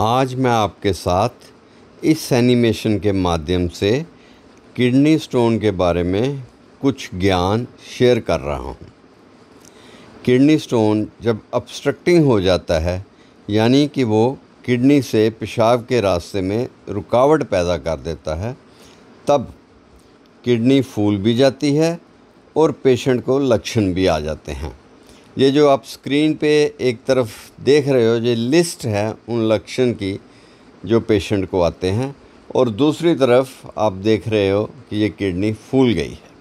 आज मैं आपके साथ इस एनिमेशन के माध्यम से किडनी स्टोन के बारे में कुछ ज्ञान शेयर कर रहा हूँ किडनी स्टोन जब अपस्ट्रक्टिंग हो जाता है यानी कि वो किडनी से पेशाब के रास्ते में रुकावट पैदा कर देता है तब किडनी फूल भी जाती है और पेशेंट को लक्षण भी आ जाते हैं ये जो आप स्क्रीन पे एक तरफ देख रहे हो ये लिस्ट है उन लक्षण की जो पेशेंट को आते हैं और दूसरी तरफ आप देख रहे हो कि ये किडनी फूल गई है